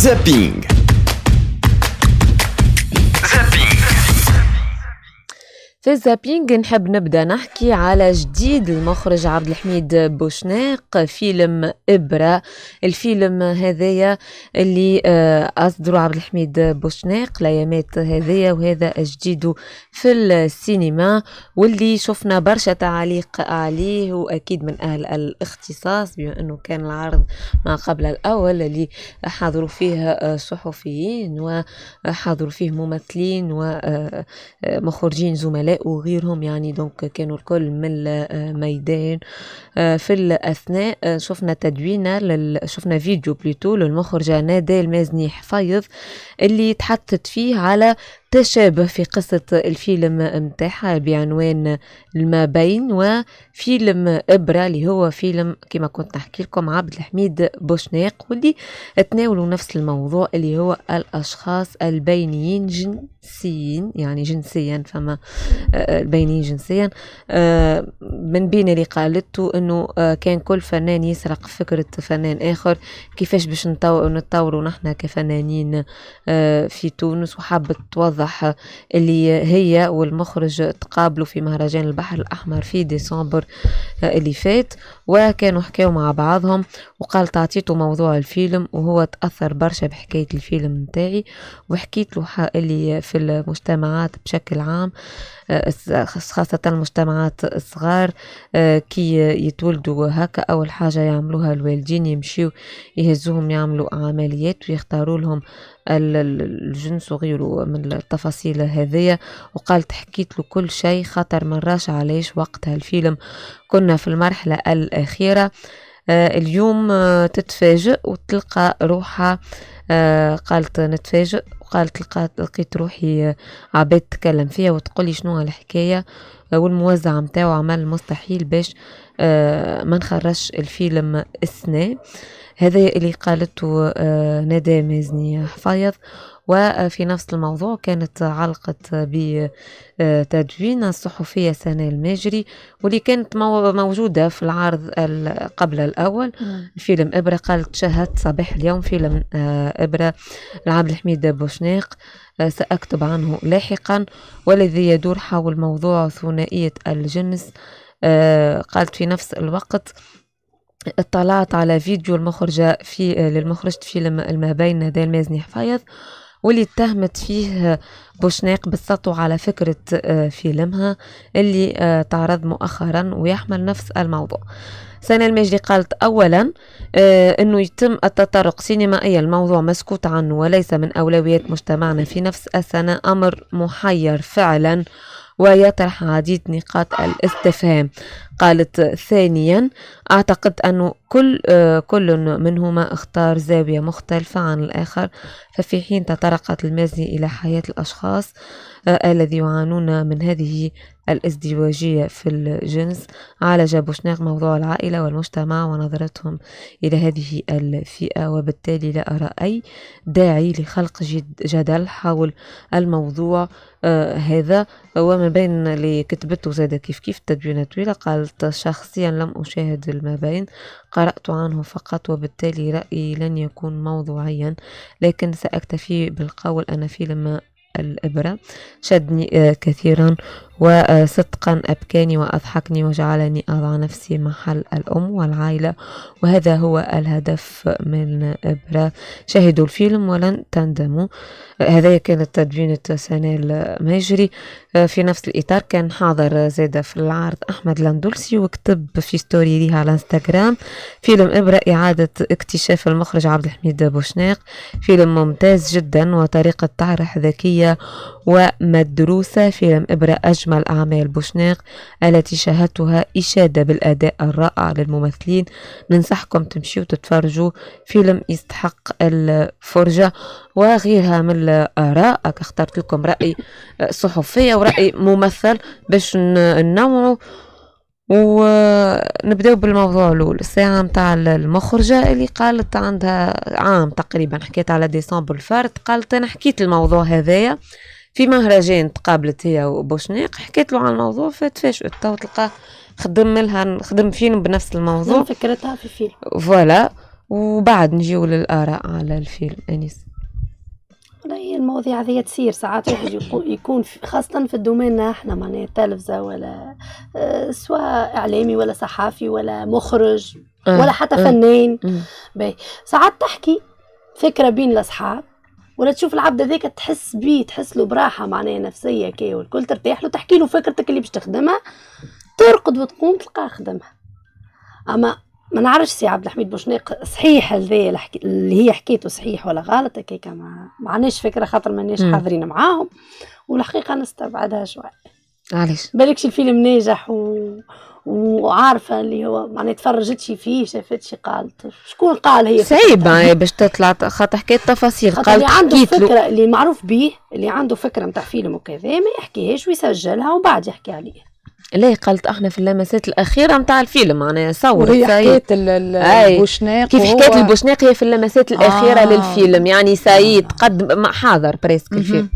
Zapping في الزابينج نحب نبدا نحكي على جديد المخرج عبد الحميد بوشناق فيلم إبرة الفيلم هذايا اللي آه، أصدر عبد الحميد بوشناق ليامات هذايا وهذا جديد في السينما واللي شفنا برشا تعليق عليه وأكيد من أهل الاختصاص بما أنه كان العرض ما قبل الأول اللي حضروا فيه آه، صحفيين وحضروا فيه ممثلين ومخرجين آه، زملاء وغيرهم يعني دونك كانوا الكل من الميدان آه، في الأثناء آه، شفنا تدوينة شفنا فيديو بلوتو للمخرجة نادال مازني حفيظ اللي تحطت فيه على تشابه في قصة الفيلم متاعها بعنوان الما بين وفيلم إبرة اللي هو فيلم كما كنت نحكي لكم عبد الحميد بوشناق واللي تناولوا نفس الموضوع اللي هو الأشخاص البينيين جنسيين يعني جنسيا فما آه، البينيين جنسيا آه، من بين اللي قالته أنه آه، كان كل فنان يسرق فكرة فنان آخر كيفاش باش نطوروا نحن كفنانين في تونس وحابة توضح واضح اللي هي والمخرج تقابلوا في مهرجان البحر الأحمر في ديسمبر اللي فات وكانوا حكاو مع بعضهم وقال تعطيته موضوع الفيلم وهو تأثر برشا بحكاية الفيلم متاعي وحكيت له اللي في المجتمعات بشكل عام خاصة المجتمعات الصغار آه، كي يتولدوا هكا أول حاجة يعملوها الوالدين يمشيو يهزوهم يعملوا عمليات ويختاروا لهم الجنس وغيره من التفاصيل هذية وقالت حكيت له كل شيء خاطر مراش علاش وقتها الفيلم كنا في المرحلة الأخيرة آه، اليوم آه، تتفاجئ وتلقى روحها آه، قالت نتفاجئ وقالت لقيت روحي عباد تكلم فيها وتقولي شنو الحكايه والموزع نتاعو عمل المستحيل باش ما نخرجش الفيلم السنة هذا اللي قالته نادى مازني حفايض وفي نفس الموضوع كانت علقت بتدوين الصحفية سناء الماجري واللي كانت موجودة في العرض قبل الأول نعم. فيلم إبرة قالت شاهدت صباح اليوم فيلم آه، إبرة لعبد الحميد بوشناق آه، سأكتب عنه لاحقا والذي يدور حول موضوع ثنائية الجنس آه، قالت في نفس الوقت اطلعت على فيديو المخرجة في للمخرج فيلم ما بين دال مازني حفايظ واللي اتهمت فيه بوشناق بالسطو على فكرة آه، فيلمها اللي آه، تعرض مؤخرا ويحمل نفس الموضوع سنة المجدي قالت أولا آه، أنه يتم التطرق سينمائيا الموضوع مسكوت عنه وليس من أولويات مجتمعنا في نفس السنة أمر محير فعلا ويطرح عديد نقاط الاستفهام قالت ثانيا أعتقد أن كل, آه، كل منهما اختار زاوية مختلفة عن الآخر ففي حين تطرقت المازني إلى حياة الأشخاص آه، الذي يعانون من هذه الازدواجية في الجنس عالج بوشناغ موضوع العائلة والمجتمع ونظرتهم إلى هذه الفئة وبالتالي لا أرى أي داعي لخلق جدل حول الموضوع آه هذا وما بين اللي كتبته زاد كيف كيف تدوينة طويلة قالت شخصيا لم أشاهد المبين قرأت عنه فقط وبالتالي رأيي لن يكون موضوعيا لكن سأكتفي بالقول أن فيلم الإبرة شدني آه، كثيرا وصدقا أبكاني وأضحكني وجعلني أضع نفسي محل الأم والعائلة وهذا هو الهدف من إبرة شاهدوا الفيلم ولن تندموا هذا كانت تدوينة سنال الماجري في نفس الإطار كان حاضر زادة في العرض أحمد لاندولسي وكتب في ستوري ليها على انستغرام فيلم إبرة إعادة اكتشاف المخرج عبد الحميد بوشناق فيلم ممتاز جدا وطريقة طرح ذكية ومدروسة فيلم إبرة أجمل تشمل أعمال بوشناق التي شاهدتها إشادة بالأداء الرائع للممثلين ننصحكم تمشيو تتفرجوا فيلم يستحق الفرجة وغيرها من الآراء اخترت لكم رأي صحفية ورأي ممثل باش ننوعوا ونبداو بالموضوع الاول الساعه نتاع المخرجه اللي قالت عندها عام تقريبا حكيت على ديسمبر الفارت قالت انا حكيت الموضوع هذايا في مهرجان تقابلت هي وبوشنيق حكيت له عن الموضوع فتفاجئت تو تلقاه خدم لها خدم فيلم بنفس الموضوع فكرتها في فيلم فوالا وبعد نجيو للاراء على الفيلم انيس هي المواضيع هذه تصير ساعات واحد يكون خاصة في الدومين احنا معناها تلفزة ولا آه، سواء إعلامي ولا صحافي ولا مخرج آه، ولا حتى آه، فنان ساعات تحكي فكرة بين الأصحاب ولا تشوف العبد هذاك تحس بيه تحس له براحه معناها نفسيه كي والكل ترتاح له تحكي له فكرتك اللي باش تخدمها ترقد وتقوم تلقاه خدمها اما ما نعرفش سي عبد الحميد بوشناق صحيح هذايا اللي هي حكيته صحيح ولا غلط هكاك ما عندناش فكره خاطر ماناش حاضرين معاهم والحقيقه نستبعدها شويه علاش بالكش الفيلم ناجح و... وعارفه اللي هو تفرجت تفرجتش فيه شافت شي قالت شكون قال هي سايبه باش تطلع خاطر حكايه تفاصيل قالت اللي عنده فكره اللي معروف به اللي عنده فكره نتاع فيلم وكذا ما يحكيهاش ويسجلها وبعد بعد يحكي عليه لا قالت احنا في اللمسات الاخيره نتاع الفيلم معناها صورت هي حكيت البوشناق كيف حكيت البوشناق هي في اللمسات الاخيره آه. للفيلم يعني سعيد قد حاضر بريسك الفيلم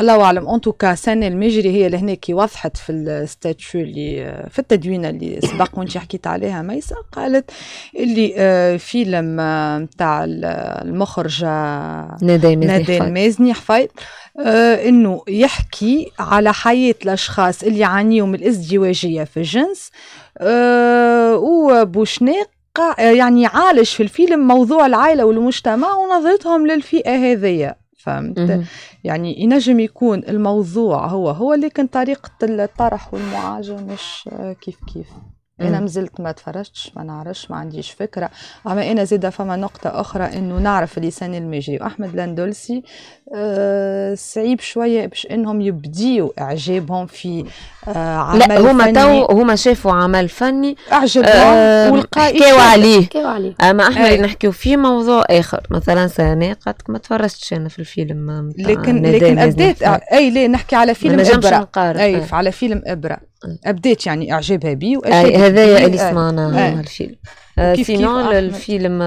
الله اعلم ان توكا سنه المجري هي اللي هناك وضحت في الستاتشو اللي في التدوينه اللي سبق وانت حكيت عليها ميسا قالت اللي آه، فيلم نتاع آه، المخرجه آه، ندى مازني حفايد حفيظ انه يحكي على حياه الاشخاص اللي يعانيوا من الازدواجيه في الجنس وبوشناق يعني عالج في الفيلم موضوع العائله والمجتمع ونظرتهم للفئه هذيا فهمت يعني ينجم يكون الموضوع هو هو لكن طريقة الطرح والمعالجة مش كيف كيف انا مازلت ما تفرجتش ما نعرفش ما عنديش فكره اما انا زاده فما نقطه اخرى انه نعرف لسان المجري واحمد لاندولسي أه صعيب شويه باش انهم يبديوا اعجابهم في أه عمل لا هما تو هما شافوا عمل فني اعجبهم أه ولقاو حكاو عليه اما احنا اللي نحكيو فيه موضوع اخر مثلا سنه قالت ما تفرجتش انا في الفيلم آه، لكن لكن اديت آه، اي لا نحكي على فيلم ابره اي آه. على فيلم ابره ابديت يعني اعجابها بي هذايا اللي سمعنا الفيلم سينون الفيلم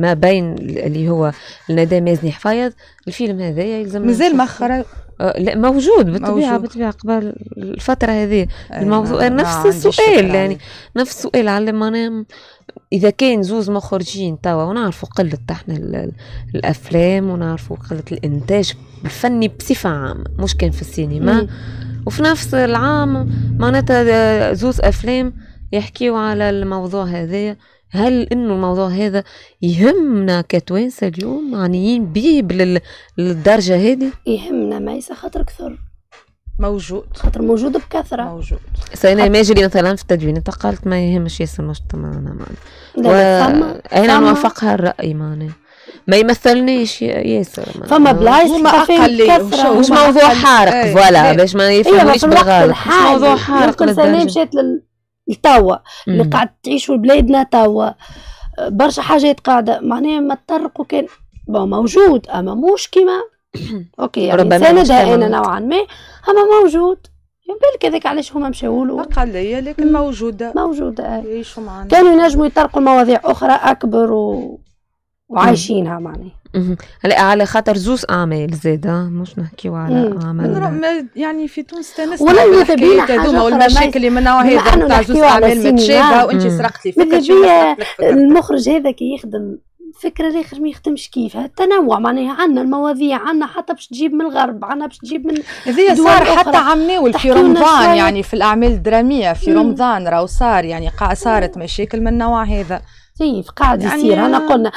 ما بين اللي هو الندى مازني حفايظ الفيلم هذايا يلزم مازال مأخر أه، لا موجود بالطبيعه بالطبيعه قبل الفتره هذه الموضوع نفس السؤال يعني نفس السؤال على ما نعم. اذا كان زوز مخرجين توا ونعرفوا قله احنا الافلام ونعرفوا قله الانتاج الفني بصفه عامه مش كان في السينما مم. وفي نفس العام معناتها زوز أفلام يحكيو على الموضوع هذايا هل انه الموضوع هذا يهمنا كتوانسة اليوم معنيين بيه للدرجة هذه يهمنا ميسا خاطر كثر موجود خاطر موجود بكثرة موجود سينا ماجري مثلا في التدوين انت قالت ما يهمش ياسر مش معنا معنا و... أنا نوافقها الرأي معناها ما يمثلنيش ياسر فما بلايص هما اقل إيه. إيه. إيه، مش موضوع حارق فوالا باش ما يفهموش بالغلط مش موضوع حارق سنه مشات لتوا اللي قاعد تعيشوا بلادنا توا برشا حاجات قاعده معناها ما تطرقوا كان موجود اما مش كيما اوكي يعني ساندها انا نوعا ما اما موجود بالك هذاك علاش هما مشاو له اقليه لكن موجوده موجوده آه. يعيشوا معنا كانوا ينجموا يطرقوا مواضيع اخرى اكبر و وعايشينها معنا هلا على خاطر زوز اعمال زاده مش نحكيو على اعمال يعني في تونس تنس ولا يتبين هذوما والمشاكل اللي منعوا هذا نتاع زوز اعمال متشابهه وانت سرقتي فكره المخرج هذا كي يخدم فكره الاخر ما يخدمش كيفها التنوع معناها عندنا المواضيع عندنا حتى باش تجيب من الغرب عندنا باش تجيب من هذايا صار حتى عمناول في رمضان يعني في الاعمال الدراميه في رمضان راهو صار يعني صارت مشاكل من النوع هذا زيف قاعد يعني يصير يعني... انا قلنا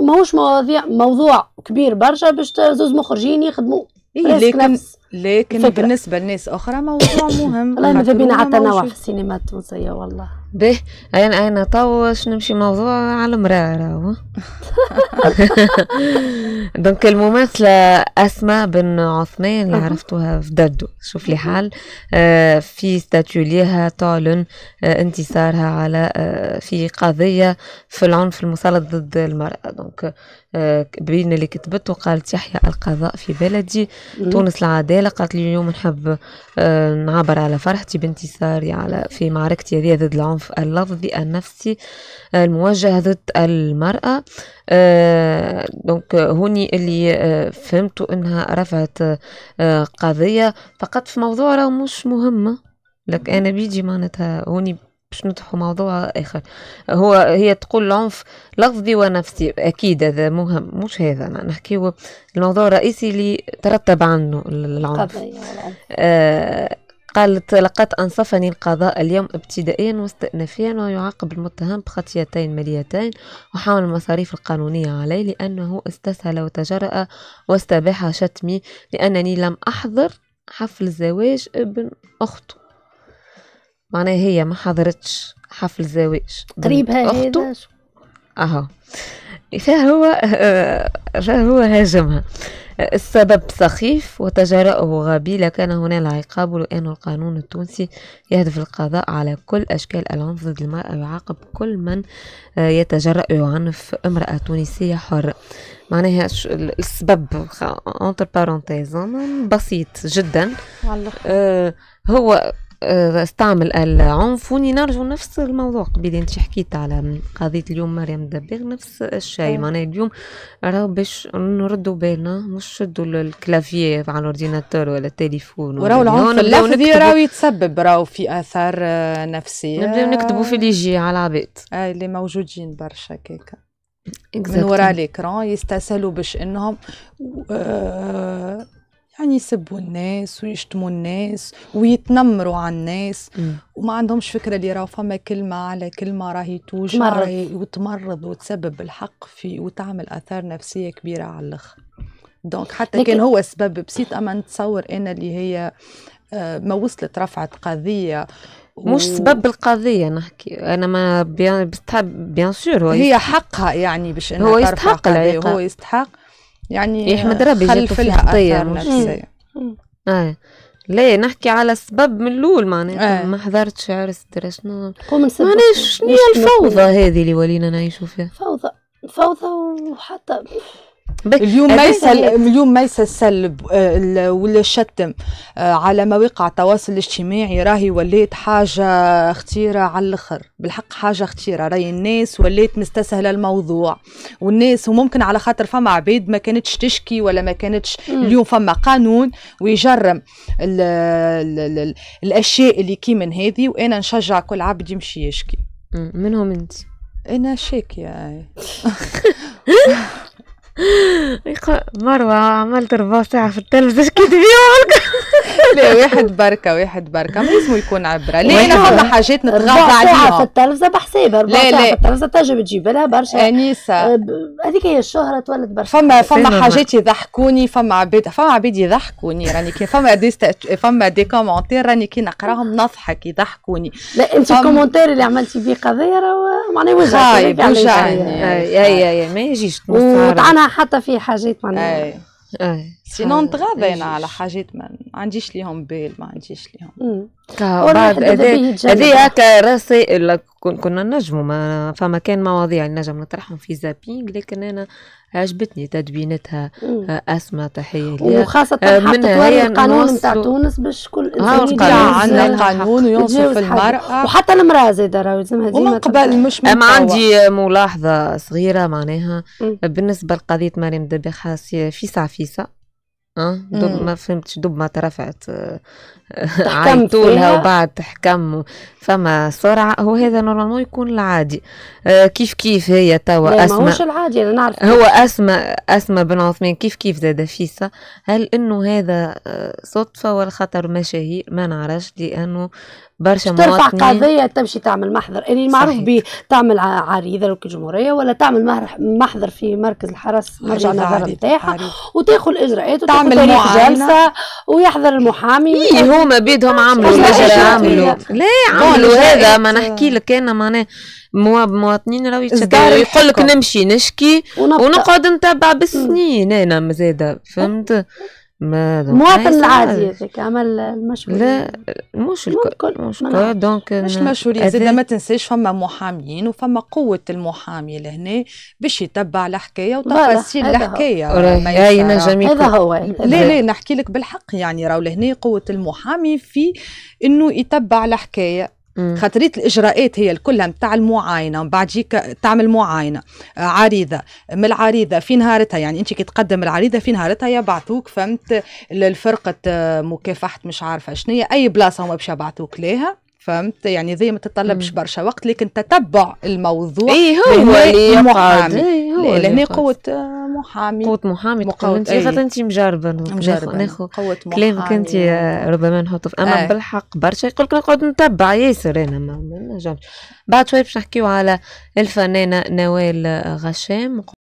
ماهوش مواضيع موضوع كبير برشا باش زوز مخرجين يخدموا إيه لكن نفس. لكن فكرة. بالنسبة لناس أخرى موضوع مهم والله ما جابينا على التنوع في السينما التونسية والله به أنا أنا تو نمشي موضوع على المرأة راهو دونك الممثلة أسماء بن عثمان اللي عرفتوها في دادو شوف لي حال آه، في ستاتيو ليها تعلن آه، انتصارها على آه، في قضية في العنف المسلط ضد المرأة دونك بين اللي كتبت وقالت يحيى القضاء في بلدي تونس العادية هذا قالت لي اليوم نحب آه، نعبر على فرحتي بانتصاري على في معركتي هذه ضد العنف اللفظي النفسي آه، الموجه ضد المرأة آه، دونك هوني اللي فهمت انها رفعت قضية فقط في موضوع راه مش مهمة لك انا بيجي معناتها هوني باش نطرحوا موضوع اخر هو هي تقول العنف لفظي ونفسي اكيد هذا مهم مش هذا انا نحكي الموضوع الرئيسي اللي ترتب عنه العنف آه، قالت لقد أنصفني القضاء اليوم ابتدائيا واستئنافيا ويعاقب المتهم بخطيتين ماليتين وحمل المصاريف القانونية عليه لأنه استسهل وتجرأ واستباح شتمي لأنني لم أحضر حفل زواج ابن أخته معناها هي ما حضرتش حفل زواج قريبها هذا اها فهو فهو هاجمها السبب سخيف وتجرأه غبي لكان هنا العقاب لأن القانون التونسي يهدف القضاء على كل أشكال العنف ضد المرأة ويعاقب كل من يتجرأ يعنف امرأة تونسية حرة معناها السبب انتر بارونتيز بسيط جدا آه، هو آه، استعمل العنف وني نرجو نفس الموضوع قبل انت حكيت على قضية اليوم مريم دبيغ نفس الشيء أيوة. معناها اليوم راه باش نردوا بالنا مش شدوا الكلافيه على الاورديناتور ولا التليفون وراه العنف اللفظي راهو يتسبب راهو في اثار آه، نفسية نبداو نكتبوا في اللي يجي على العباد اي آه، اللي موجودين برشا كيكا من وراء ليكران يستسهلوا باش انهم يعني يسبوا الناس ويشتموا الناس ويتنمروا على الناس وما عندهمش فكره اللي راه فما كلمه على كلمه راهي توجع راهي وتمرض وتسبب الحق في وتعمل اثار نفسيه كبيره على الاخر دونك حتى لكن... كان هو سبب بسيط اما نتصور انا اللي هي آه، ما وصلت رفعت قضيه مش سبب القضية نحكي أنا ما بيان بيان سور هو هي حقها يعني باش هو يستحق العقاب هو يستحق يعني يحمد ربي خلف لها اثار نفسيه ايه ليه نحكي على سبب من الاول معناها ايه. ما حضرتش عرس درا شنو معناها شنو هي الفوضى هذه اللي ولينا نعيشوا فيها فوضى فوضى وحتى اليوم ما آه، يسل اليوم ما يسل السلب آه، ولا الشتم آه، على مواقع التواصل الاجتماعي راهي ولات حاجه خطيره على الاخر بالحق حاجه خطيره راهي الناس ولات مستسهله الموضوع والناس وممكن على خاطر فما عباد ما كانتش تشكي ولا ما كانتش اليوم فما قانون ويجرم الـ الـ الـ الـ الاشياء اللي كي من هذه وانا نشجع كل عبد يمشي يشكي منهم انت انا شاكيه Marwa, Marva, te repasas en el de que te لا واحد بركه واحد بركه ما لازم يكون عبره لا انا فما حاجات نتغاضى عليها في التلفزه بحسابها لا لا في التلفزه تجي تجيب لها برشا انيسه آه، آه، هذيك هي الشهره تولد برشا فما فما حاجات يضحكوني فما عباد فما عباد يضحكوني راني كي فما دي فما دي كومنتير راني كي نقراهم نضحك يضحكوني لا انت الكومنتير اللي عملتي فيه قضيه معناها وجعني خايب آه، وجعني اي اي ما يجيش وطعنها حتى في حاجات معناها أي أي سينون نتغاضى على حاجات ما عنديش ليهم بال ما عنديش ليهم هذه هكا رسائل كنا نجموا ما فما كان مواضيع نجم نطرحهم في زابينغ لكن انا عجبتني تدبينتها اسماء تحيه لي وخاصه حتى هي القانون نتاع تونس باش كل انسان عندنا القانون ينصف المراه وحتى المراه زاد راهو لازمها ديما قبل مش ما عندي ملاحظه صغيره معناها بالنسبه لقضيه مريم دباخ فيسع فيسع اه دوب ما فهمتش دوب ما ترفعت آه، آه، عين طولها وبعد تحكم فما سرعه هو هذا نورمالمون يكون العادي آه، كيف كيف هي توا اسماء ماهوش العادي انا نعرف هو اسماء اسماء بن عثمان كيف كيف زاد فيسا هل انه هذا صدفه ولا خطر مشاهير ما نعرفش لانه برشا ترفع قضيه تمشي تعمل محضر اللي يعني معروف به تعمل عريضه الجمهوريه ولا تعمل محضر في مركز الحرس مرجع النظر نتاعها وتاخذ الاجراءات وتعمل يعمل جلسه ويحضر المحامي إيه هما بيدهم عملوا لا عملوا ليه عملوا هذا ما نحكي لك انا معناه مواطنين راهو يتشكلوا يقول لك نمشي نشكي ونقعد نتبع بالسنين انا مزيدة فهمت ماذا مواطن العادي هذاك عمل آه، المشروع لا مش الكل مش الكل دونك مش المشهورين زاد ما تنساش فما محاميين وفما قوه المحامي لهنا باش يتبع الحكايه وتفاصيل الحكايه هاي نجم هذا هو لا لا نحكي لك بالحق يعني راهو لهنا قوه المحامي في انه يتبع الحكايه خاطريت الاجراءات هي الكلها نتاع المعاينه ومن بعد جيك تعمل معاينه آه، عريضه من العريضه في نهارتها يعني انت كي تقدم العريضه في نهارتها يبعثوك فهمت لفرقه آه، مكافحه مش عارفه شنو اي بلاصه هما باش يبعثوك ليها فهمت يعني زي ما تتطلبش برشا وقت لكن تتبع الموضوع اي هو اللي يقعد إيه، هو لهنا قوة آه، محامي قوة محامي قوة انت إيه. خاطر انت مجربة مجربة ناخو قوة محامي كلامك انت يعني. ربما نحطه في اما أي. بالحق برشا يقول لك نقعد نتبع ياسر انا ما نجمش بعد شوي باش نحكيو على الفنانة نوال غشام